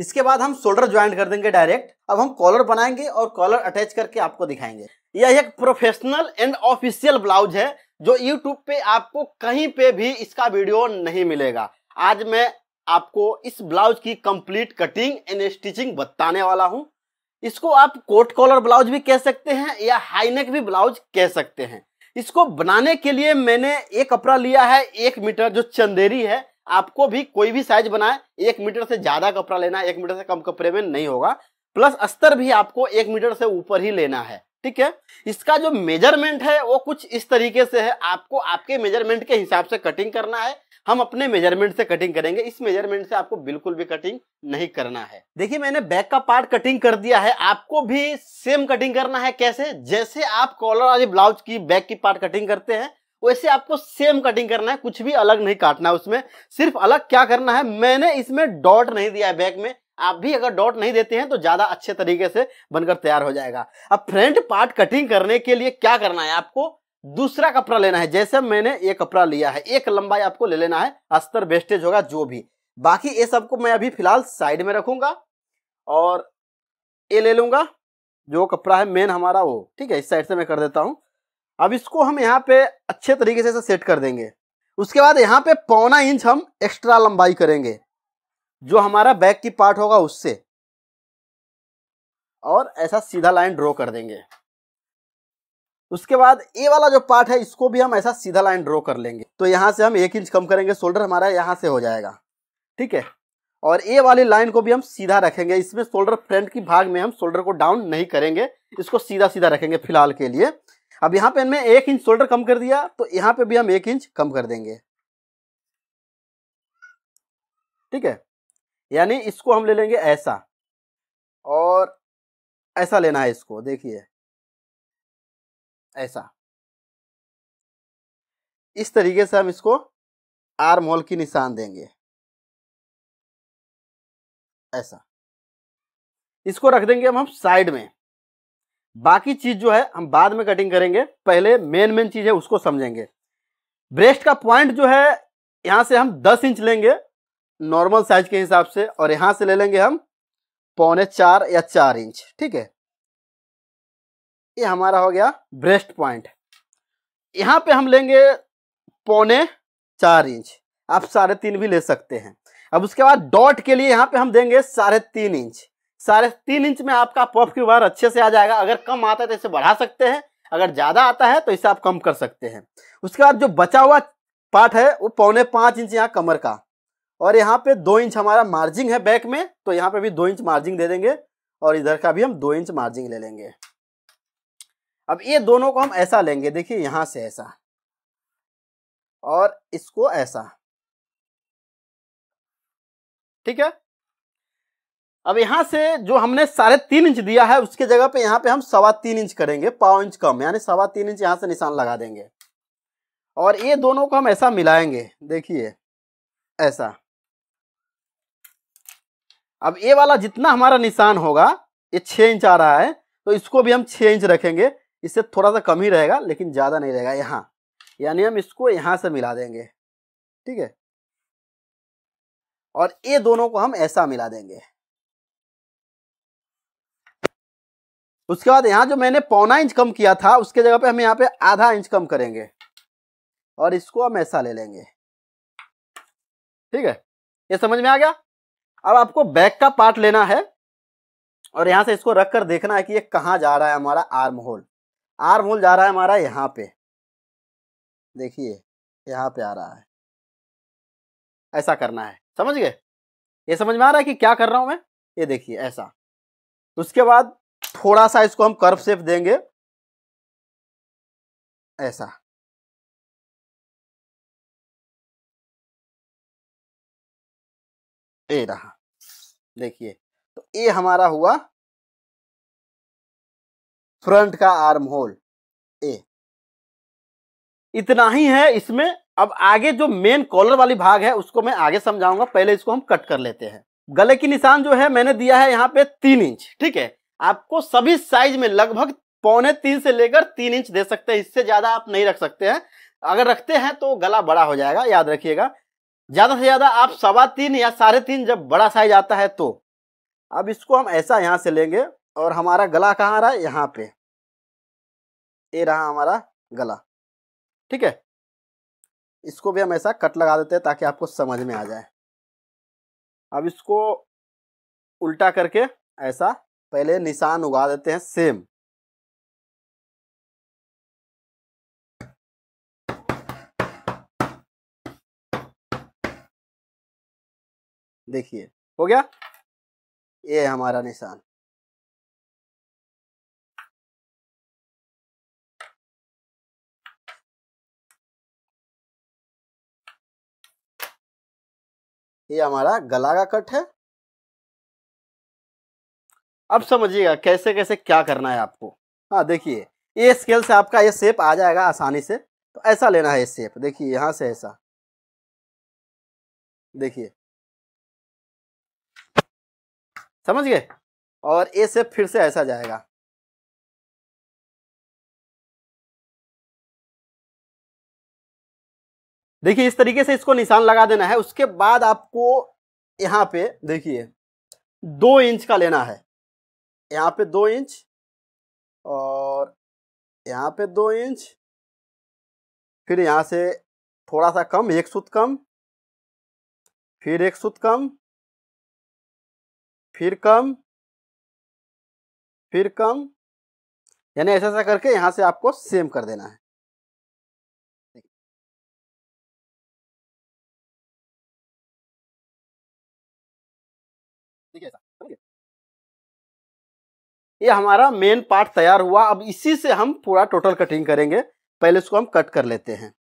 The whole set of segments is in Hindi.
इसके बाद हम शोल्डर ज्वाइंट कर देंगे डायरेक्ट अब हम कॉलर बनाएंगे और कॉलर अटैच करके आपको दिखाएंगे यह एक प्रोफेशनल एंड ऑफिशियल ब्लाउज है जो यूट्यूब पे आपको कहीं पे भी इसका वीडियो नहीं मिलेगा आज मैं आपको इस ब्लाउज की कंप्लीट कटिंग एंड स्टिचिंग बताने वाला हूँ इसको आप कोट कॉलर ब्लाउज भी कह सकते हैं या हाईनेक भी ब्लाउज कह सकते हैं इसको बनाने के लिए मैंने एक कपड़ा लिया है एक मीटर जो चंदेरी है आपको भी कोई भी साइज बनाए एक मीटर से ज्यादा कपड़ा लेना एक मीटर से कम कपड़े में नहीं होगा प्लस अस्तर भी आपको एक मीटर से ऊपर ही लेना है ठीक है इसका जो मेजरमेंट है वो कुछ इस तरीके से है आपको आपके मेजरमेंट के हिसाब से कटिंग करना है हम अपने मेजरमेंट से कटिंग करेंगे इस मेजरमेंट से आपको बिल्कुल भी कटिंग नहीं करना है देखिए मैंने बैक का पार्ट कटिंग कर दिया है आपको भी सेम कटिंग करना है कैसे जैसे आप कॉलर वाले ब्लाउज की बैक की पार्ट कटिंग करते हैं वैसे आपको सेम कटिंग करना है कुछ भी अलग नहीं काटना है उसमें सिर्फ अलग क्या करना है मैंने इसमें डॉट नहीं दिया है बैक में आप भी अगर डॉट नहीं देते हैं तो ज्यादा अच्छे तरीके से बनकर तैयार हो जाएगा अब फ्रंट पार्ट कटिंग करने के लिए क्या करना है आपको दूसरा कपड़ा लेना है जैसे मैंने ये कपड़ा लिया है एक लंबाई आपको ले लेना है अस्तर वेस्टेज होगा जो भी बाकी ये सबको मैं अभी फिलहाल साइड में रखूंगा और ये ले लूंगा जो कपड़ा है मेन हमारा वो ठीक है इस साइड से मैं कर देता हूँ अब इसको हम यहाँ पे अच्छे तरीके से सेट कर देंगे उसके बाद यहाँ पे पौना इंच हम एक्स्ट्रा लंबाई करेंगे जो हमारा बैक की पार्ट होगा उससे और ऐसा सीधा लाइन ड्रॉ कर देंगे उसके बाद ए वाला जो पार्ट है इसको भी हम ऐसा सीधा लाइन ड्रॉ कर लेंगे तो यहाँ से हम एक इंच कम करेंगे शोल्डर हमारा यहाँ से हो जाएगा ठीक है और ए वाली लाइन को भी हम सीधा रखेंगे इसमें शोल्डर फ्रंट की भाग में हम शोल्डर को डाउन नहीं करेंगे इसको सीधा सीधा रखेंगे फिलहाल के लिए अब यहाँ पे हमने एक इंच शोल्डर कम कर दिया तो यहाँ पे भी हम एक इंच कम कर देंगे ठीक है यानी इसको हम ले लेंगे ऐसा और ऐसा लेना है इसको देखिए ऐसा इस तरीके से हम इसको आर्म होल की निशान देंगे ऐसा इसको रख देंगे हम हम साइड में बाकी चीज जो है हम बाद में कटिंग करेंगे पहले मेन मेन चीज है उसको समझेंगे ब्रेस्ट का पॉइंट जो है यहां से हम 10 इंच लेंगे नॉर्मल साइज के हिसाब से और यहां से ले लेंगे हम पौने चार या चार इंच ठीक है ये हमारा हो गया ब्रेस्ट पॉइंट यहां पे हम लेंगे पौने चार इंच आप साढ़े तीन भी ले सकते हैं अब उसके बाद डॉट के लिए यहां पे हम देंगे साढ़े तीन इंच साढ़े तीन इंच में आपका पफ की वायर अच्छे से आ जाएगा अगर कम आता है तो इसे बढ़ा सकते हैं अगर ज़्यादा आता है तो इसे आप कम कर सकते हैं उसके बाद जो बचा हुआ पार्ट है वो पौने पांच इंच यहाँ कमर का और यहाँ पे दो इंच हमारा मार्जिंग है बैक में तो यहाँ पे भी दो इंच मार्जिंग दे देंगे और इधर का भी हम दो इंच मार्जिंग ले लेंगे अब ये दोनों को हम ऐसा लेंगे देखिए यहां से ऐसा और इसको ऐसा ठीक है अब यहाँ से जो हमने साढ़े तीन इंच दिया है उसके जगह पे यहाँ पे हम सवा तीन इंच करेंगे पाव इंच कम यानी सवा तीन इंच यहाँ से निशान लगा देंगे और ये दोनों को हम ऐसा मिलाएंगे देखिए ऐसा अब ये वाला जितना हमारा निशान होगा ये छः इंच आ रहा है तो इसको भी हम छः इंच रखेंगे इससे थोड़ा सा कम ही रहेगा लेकिन ज़्यादा नहीं रहेगा यहाँ यानी हम इसको यहाँ से मिला देंगे ठीक है और ये दोनों को हम ऐसा मिला देंगे उसके बाद यहाँ जो मैंने पौना इंच कम किया था उसके जगह पे हम यहाँ पे आधा इंच कम करेंगे और इसको हम ऐसा ले लेंगे ठीक है ये समझ में आ गया अब आपको बैक का पार्ट लेना है और यहाँ से इसको रख कर देखना है कि ये कहाँ जा रहा है हमारा आर्म होल आर्म होल जा रहा है हमारा यहाँ पे देखिए यहाँ पे आ रहा है ऐसा करना है समझ गए ये समझ में आ रहा है कि क्या कर रहा हूँ मैं ये देखिए ऐसा उसके बाद थोड़ा सा इसको हम कर्व सेफ देंगे ऐसा ए रहा देखिए तो ये हमारा हुआ फ्रंट का आर्म होल ए इतना ही है इसमें अब आगे जो मेन कॉलर वाली भाग है उसको मैं आगे समझाऊंगा पहले इसको हम कट कर लेते हैं गले की निशान जो है मैंने दिया है यहाँ पे तीन इंच ठीक है आपको सभी साइज में लगभग पौने तीन से लेकर तीन इंच दे सकते हैं इससे ज़्यादा आप नहीं रख सकते हैं अगर रखते हैं तो गला बड़ा हो जाएगा याद रखिएगा ज़्यादा से ज़्यादा आप सवा तीन या साढ़े तीन जब बड़ा साइज आता है तो अब इसको हम ऐसा यहां से लेंगे और हमारा गला कहाँ रहा है यहाँ पे ये रहा हमारा गला ठीक है इसको भी हम ऐसा कट लगा देते हैं ताकि आपको समझ में आ जाए अब इसको उल्टा करके ऐसा पहले निशान उगा देते हैं सेम देखिए हो गया ये हमारा निशान ये हमारा गला का कट है अब समझिएगा कैसे कैसे क्या करना है आपको हाँ देखिए ये स्केल से आपका ये सेप आ जाएगा आसानी से तो ऐसा लेना है ये शेप देखिए यहाँ से ऐसा देखिए समझ गए और ये सेप फिर से ऐसा जाएगा देखिए इस तरीके से इसको निशान लगा देना है उसके बाद आपको यहाँ पे देखिए दो इंच का लेना है यहाँ पे दो इंच और यहाँ पे दो इंच फिर यहाँ से थोड़ा सा कम एक सूत कम फिर एक सूत कम फिर कम फिर कम यानी ऐसा ऐसा करके यहाँ से आपको सेम कर देना है ये हमारा मेन पार्ट तैयार हुआ अब इसी से हम पूरा टोटल कटिंग करेंगे पहले इसको हम कट कर लेते हैं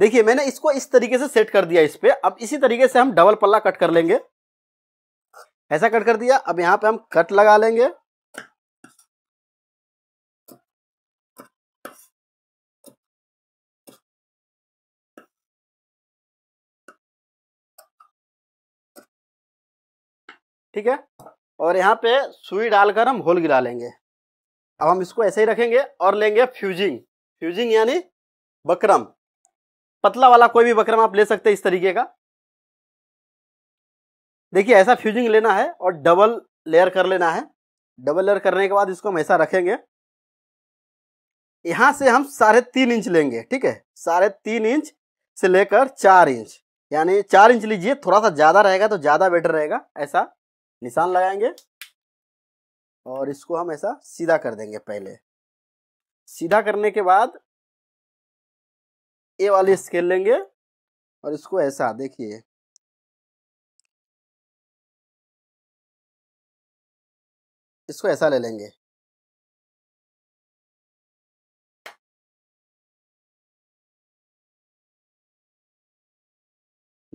देखिए मैंने इसको इस तरीके से सेट कर दिया इस पर अब इसी तरीके से हम डबल पल्ला कट कर लेंगे ऐसा कट कर दिया अब यहाँ पे हम कट लगा लेंगे ठीक है और यहाँ पे सुई डालकर हम होल गिरा लेंगे अब हम इसको ऐसे ही रखेंगे और लेंगे फ्यूजिंग फ्यूजिंग यानी बकरम पतला वाला कोई भी बकरम आप ले सकते हैं इस तरीके का देखिए ऐसा फ्यूजिंग लेना है और डबल लेयर कर लेना है डबल लेयर करने के बाद इसको हम ऐसा रखेंगे यहाँ से हम साढ़े तीन इंच लेंगे ठीक है साढ़े तीन इंच से लेकर चार इंच यानी चार इंच लीजिए थोड़ा सा ज़्यादा रहेगा तो ज़्यादा बेटर रहेगा ऐसा निशान लगाएंगे और इसको हम ऐसा सीधा कर देंगे पहले सीधा करने के बाद ये वाली स्केल लेंगे और इसको ऐसा देखिए इसको ऐसा ले लेंगे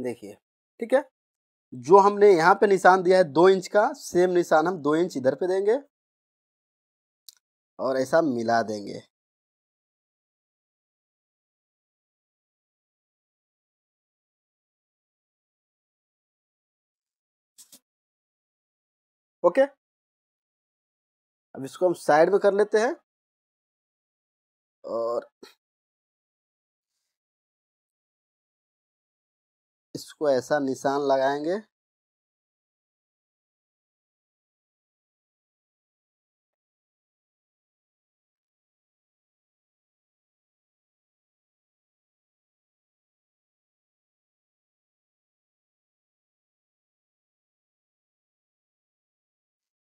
देखिए ठीक है जो हमने यहाँ पे निशान दिया है दो इंच का सेम निशान हम दो इंच इधर पे देंगे और ऐसा मिला देंगे ओके अब इसको हम साइड में कर लेते हैं और इसको ऐसा निशान लगाएंगे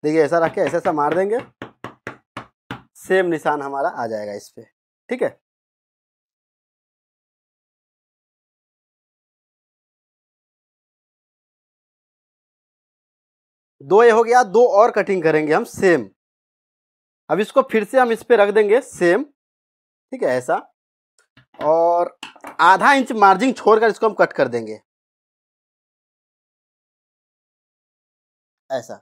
देखिए ऐसा रख के ऐसा ऐसा मार देंगे सेम निशान हमारा आ जाएगा इस पर ठीक है दो ये हो गया दो और कटिंग करेंगे हम सेम अब इसको फिर से हम इस पर रख देंगे सेम ठीक है ऐसा और आधा इंच मार्जिन छोड़कर इसको हम कट कर देंगे ऐसा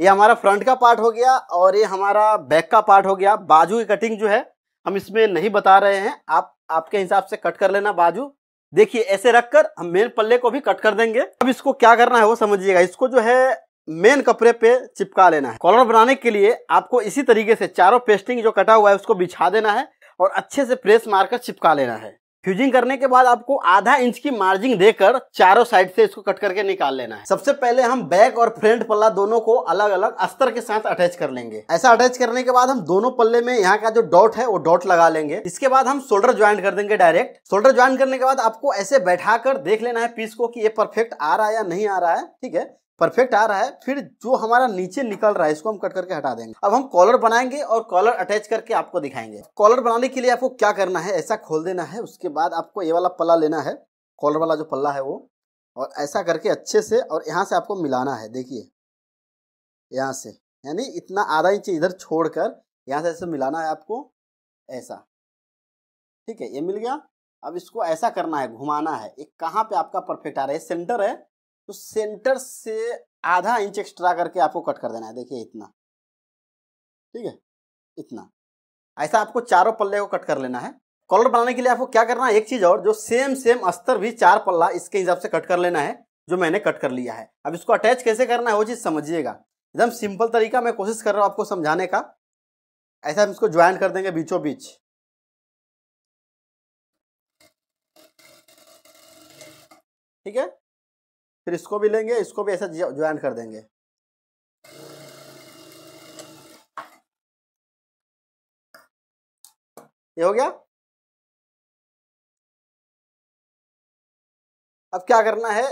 ये हमारा फ्रंट का पार्ट हो गया और ये हमारा बैक का पार्ट हो गया बाजू की कटिंग जो है हम इसमें नहीं बता रहे हैं आप आपके हिसाब से कट कर लेना बाजू देखिए ऐसे रखकर हम मेन पल्ले को भी कट कर देंगे अब इसको क्या करना है वो समझिएगा इसको जो है मेन कपड़े पे चिपका लेना है कॉलर बनाने के लिए आपको इसी तरीके से चारों पेस्टिंग जो कटा हुआ है उसको बिछा देना है और अच्छे से प्रेस मारकर चिपका लेना है फ्यूजिंग करने के बाद आपको आधा इंच की मार्जिन देकर चारों साइड से इसको कट करके निकाल लेना है सबसे पहले हम बैक और फ्रंट पल्ला दोनों को अलग अलग अस्तर के साथ अटैच कर लेंगे ऐसा अटैच करने के बाद हम दोनों पल्ले में यहाँ का जो डॉट है वो डॉट लगा लेंगे इसके बाद हम शोल्डर ज्वाइन कर देंगे डायरेक्ट शोल्डर ज्वाइन करने के बाद आपको ऐसे बैठा कर देख लेना है पीस को कि ये परफेक्ट आ रहा है या नहीं आ रहा है ठीक है परफेक्ट आ रहा है फिर जो हमारा नीचे निकल रहा है इसको हम कट करके हटा देंगे अब हम कॉलर बनाएंगे और कॉलर अटैच करके आपको दिखाएंगे कॉलर बनाने के लिए आपको क्या करना है ऐसा खोल देना है उसके बाद आपको ये वाला पल्ला लेना है कॉलर वाला जो पल्ला है वो और ऐसा करके अच्छे से और यहाँ से आपको मिलाना है देखिए यहाँ से यानी इतना आधा इंच इधर छोड़ कर यहाँ से ऐसे मिलाना है आपको ऐसा ठीक है ये मिल गया अब इसको ऐसा करना है घुमाना है ये कहाँ पे आपका परफेक्ट आ रहा है सेंटर है तो सेंटर से आधा इंच एक्स्ट्रा करके आपको कट कर देना है देखिए इतना ठीक है इतना ऐसा आपको चारों पल्ले को कट कर लेना है कॉलर बनाने के लिए आपको क्या करना है एक चीज़ और जो सेम सेम अस्तर भी चार पल्ला इसके हिसाब से कट कर लेना है जो मैंने कट कर लिया है अब इसको अटैच कैसे करना है वो चीज़ समझिएगा एकदम सिंपल तरीका मैं कोशिश कर रहा हूँ आपको समझाने का ऐसा हम इसको ज्वाइन कर देंगे बीचों बीच ठीक है फिर इसको भी लेंगे इसको भी ऐसा ज्वाइन कर देंगे ये हो गया अब क्या करना है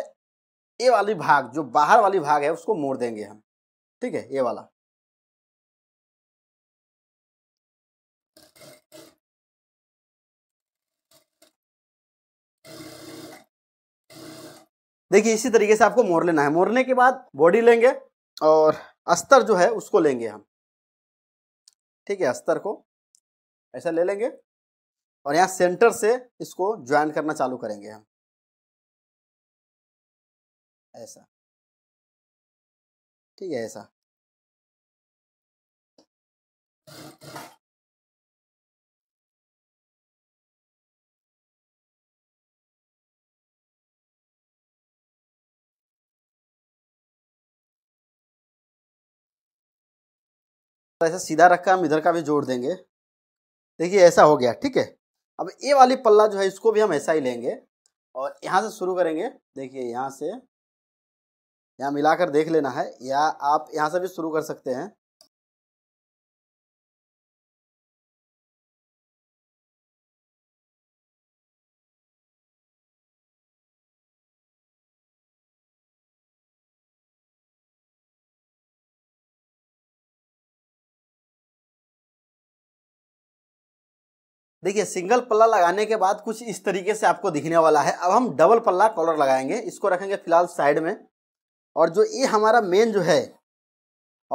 ये वाली भाग जो बाहर वाली भाग है उसको मोड़ देंगे हम ठीक है ये वाला देखिए इसी तरीके से आपको मोर लेना है मोरने के बाद बॉडी लेंगे और अस्तर जो है उसको लेंगे हम ठीक है अस्तर को ऐसा ले लेंगे और यहाँ सेंटर से इसको ज्वाइन करना चालू करेंगे हम ऐसा ठीक है ऐसा तो ऐसा सीधा रखा हम इधर का भी जोड़ देंगे देखिए ऐसा हो गया ठीक है अब ये वाली पल्ला जो है इसको भी हम ऐसा ही लेंगे और यहाँ से शुरू करेंगे देखिए यहाँ से यहाँ मिलाकर देख लेना है या आप यहाँ से भी शुरू कर सकते हैं देखिए सिंगल पल्ला लगाने के बाद कुछ इस तरीके से आपको दिखने वाला है अब हम डबल पल्ला कॉलर लगाएंगे इसको रखेंगे फिलहाल साइड में और जो ये हमारा मेन जो है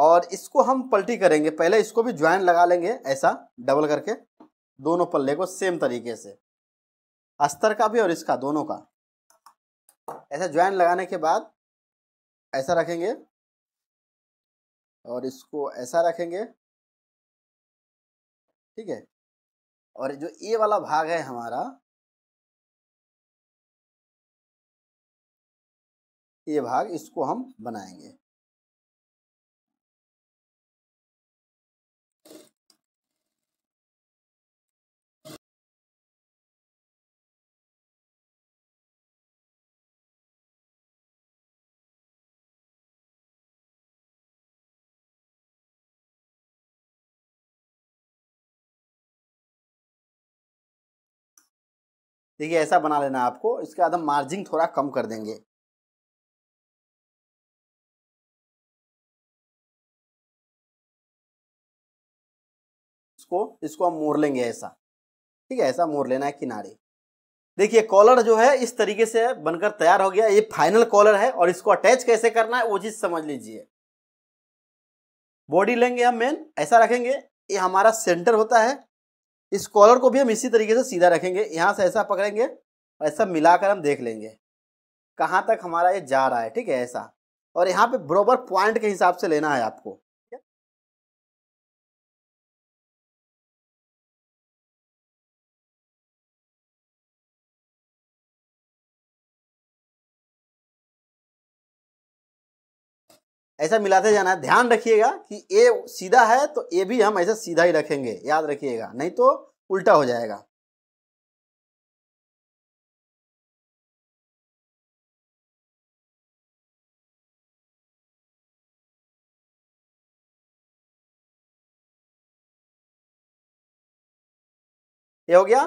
और इसको हम पलटी करेंगे पहले इसको भी ज्वाइन लगा लेंगे ऐसा डबल करके दोनों पल्ले को सेम तरीके से अस्तर का भी और इसका दोनों का ऐसा ज्वाइन लगाने के बाद ऐसा रखेंगे और इसको ऐसा रखेंगे ठीक है और जो ए वाला भाग है हमारा ये भाग इसको हम बनाएंगे देखिए ऐसा बना लेना आपको इसके बाद हम मार्जिन थोड़ा कम कर देंगे इसको इसको हम मोड़ लेंगे ऐसा ठीक है ऐसा मोड़ लेना है किनारे देखिए कॉलर जो है इस तरीके से बनकर तैयार हो गया ये फाइनल कॉलर है और इसको अटैच कैसे करना है वो चीज समझ लीजिए बॉडी लेंगे हम मेन ऐसा रखेंगे ये हमारा सेंटर होता है इस कॉलर को भी हम इसी तरीके से सीधा रखेंगे यहाँ से ऐसा पकड़ेंगे और ऐसा मिलाकर हम देख लेंगे कहाँ तक हमारा ये जा रहा है ठीक है ऐसा और यहाँ पे बरोबर पॉइंट के हिसाब से लेना है आपको ऐसा मिलाते जाना है ध्यान रखिएगा कि ए सीधा है तो ए भी हम ऐसा सीधा ही रखेंगे याद रखिएगा नहीं तो उल्टा हो जाएगा ये हो गया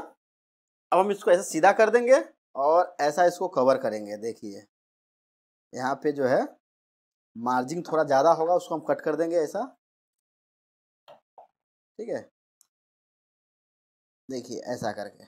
अब हम इसको ऐसा सीधा कर देंगे और ऐसा इसको कवर करेंगे देखिए यहाँ पे जो है मार्जिन थोड़ा ज़्यादा होगा उसको हम कट कर देंगे ऐसा ठीक है देखिए ऐसा करके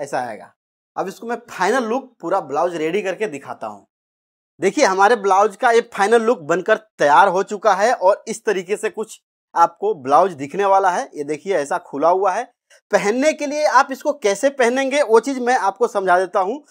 ऐसा आएगा अब इसको मैं फाइनल लुक पूरा ब्लाउज रेडी करके दिखाता हूँ देखिए हमारे ब्लाउज का ये फाइनल लुक बनकर तैयार हो चुका है और इस तरीके से कुछ आपको ब्लाउज दिखने वाला है ये देखिए ऐसा खुला हुआ है पहनने के लिए आप इसको कैसे पहनेंगे वो चीज़ मैं आपको समझा देता हूँ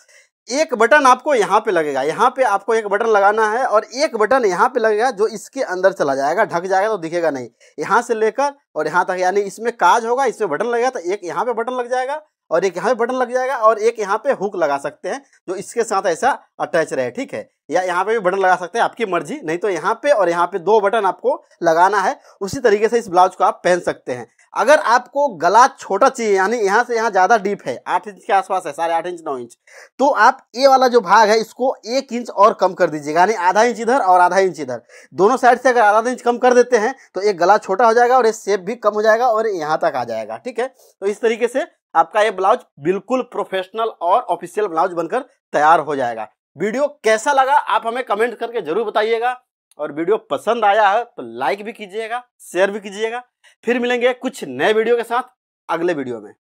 एक बटन आपको यहाँ पे लगेगा यहाँ पे आपको एक बटन लगाना है और एक बटन यहाँ पे लगेगा जो इसके अंदर चला जाएगा ढक जाएगा तो दिखेगा नहीं यहाँ से लेकर और यहाँ तक यानी इसमें काज होगा इसमें बटन लगेगा तो एक यहाँ पे बटन लग जाएगा और एक यहाँ पे बटन लग जाएगा और एक यहाँ पे हुक लगा सकते हैं जो इसके साथ ऐसा अटैच रहे ठीक है या यहाँ पे भी बटन लगा सकते हैं आपकी मर्जी नहीं तो यहाँ पे और यहाँ पे दो बटन आपको लगाना है उसी तरीके से इस ब्लाउज को आप पहन सकते हैं अगर आपको गला छोटा चाहिए यानी यहाँ से यहाँ ज़्यादा डीप है आठ इंच के आसपास है साढ़े आठ इंच नौ इंच तो आप ये वाला जो भाग है इसको एक इंच और कम कर दीजिएगा यानी आधा इंच इधर और आधा इंच इधर दोनों साइड से अगर आधा इंच कम कर देते हैं तो एक गला छोटा हो जाएगा और एक सेप भी कम हो जाएगा और यहाँ तक आ जाएगा ठीक है तो इस तरीके से आपका ये ब्लाउज बिल्कुल प्रोफेशनल और ऑफिशियल ब्लाउज बनकर तैयार हो जाएगा वीडियो कैसा लगा आप हमें कमेंट करके जरूर बताइएगा और वीडियो पसंद आया है तो लाइक भी कीजिएगा शेयर भी कीजिएगा फिर मिलेंगे कुछ नए वीडियो के साथ अगले वीडियो में